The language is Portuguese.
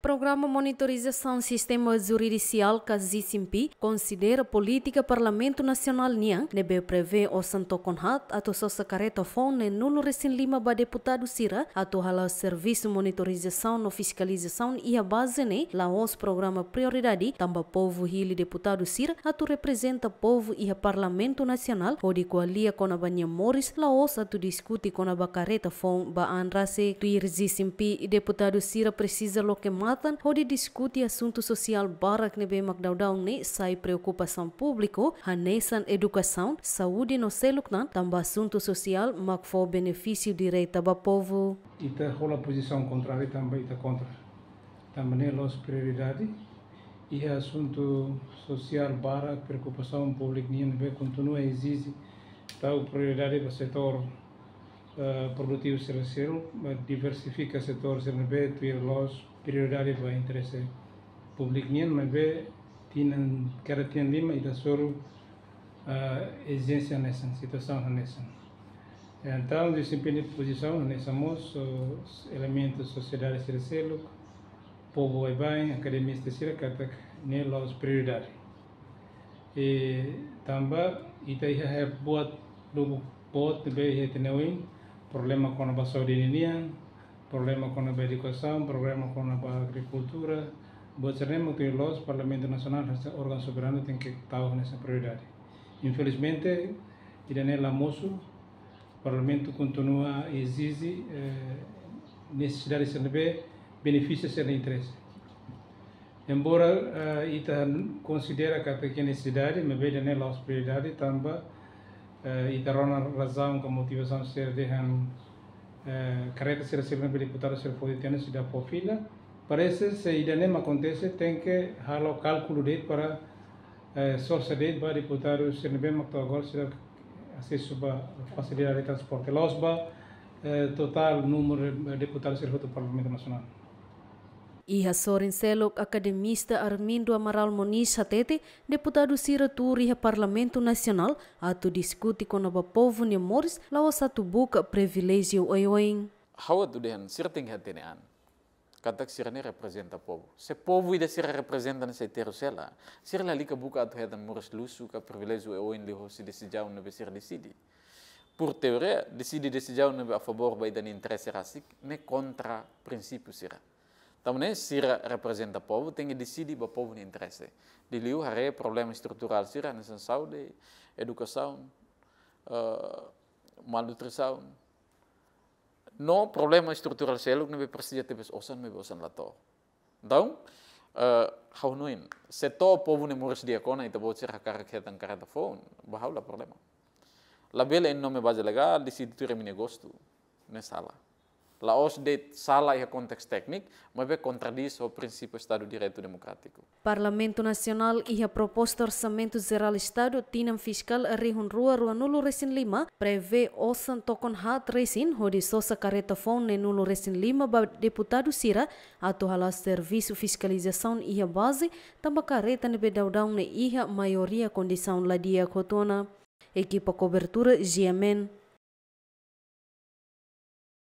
Programa Monitorização Sistema Judicial Kazisimpi considera política Parlamento Nacional Nian, nebe prevê o Santo a ato sosa careta fone nulo recém lima ba deputado Sira, ato hala serviço monitorização no fiscalização e a base ne, laos programa prioridade, tamba povo hili deputado Sira, ato representa povo e a Parlamento Nacional, o de coalia com a Bania a laos ato discute com a ba careta fone ba Andrase e deputado Sira precisa lo que Jonathan, onde discute assunto social barak nebe magdawdaung ne sai preocupação público, hanesan educação, saúde no seluknan, tamba assunto social magfo benefício direito ba povo. Ita rola posição contrária também ita contra. Também nós é prioridade e é assunto social barak preocupação pública nem continua exige tal prioridade para setor eh, produtivo sel, diversifica setores sel be tu los prioridade ba interesse público nien mas be tinan kara lima e da soru uh, eh, exigência nessa situação nessa então desempenho de posição nessa mos elementos sociedade sel povo e bem academia de kata nem los prioridade e também ita é buat lubuk pot be hetenewin problema com a saúde problema com a educação, problema com a agricultura. Boceremos que os parlamento nacional os órgão soberano têm que estar nessa prioridade. Infelizmente, Irene Lamoso, o parlamento continua a exigir eh, necessidade de receber benefícios e interesse. Embora uh, ita considera que a pequena mas bem, Irene, né, as prioridades também इधर रजाओं का motivasyon ser dengan careta se reserva beli putar se foditiana se da profila parece se idane ma acontece tem que halo cálculo para sorsa de bari putar se nebe ma to agora se acesso ba facilidade de eh, transporte eh, total número eh, de deputados do parlamento nacional Iha sorin selok akademista Armindo Amaral Moniz hatete deputado Sira Turi Parlamento Nasional, atu diskuti com ba povo ni Morris lawa satu buka privilegio oioing. Hawa tudehan Cira tem an. Katak sira ni representa povo. Se povo ida sira representa na seitero sela, lali ka buka atu hetan Moris lusu ka privilegio oioing liho si desijau nebe sira disidi. Pur teoria, desi desijau nebe a favor baidan interesse rasik ne kontra prinsipu sira. Também sira representa povo, tem que decidir povo ni interesse. De liu, hare problema estrutural sira na saúde, educação, uh, No problema struktural seluk não persija precisa osan me osan lá to. Então, eh, hau nuin, se to povo não morres dia kona e tabo sira kara carata phone, bahau la problema. La bela em nome base legal, decidi tu remine gosto, não lá OS de sala e contexto técnico, mas contradiz o princípio Estado Direito Democrático. Parlamento Nacional e a proposta Orçamento Geral Estado tinam fiscal rihun rua rua nulo recin lima, prevê o santokon hat recin, horisosa careta fone nulo recin lima ba deputado Sira, atuhala serviço fiscalização e a base, tamba careta nebe daudão ne a maioria condição ladia cotona. Equipa cobertura GMN.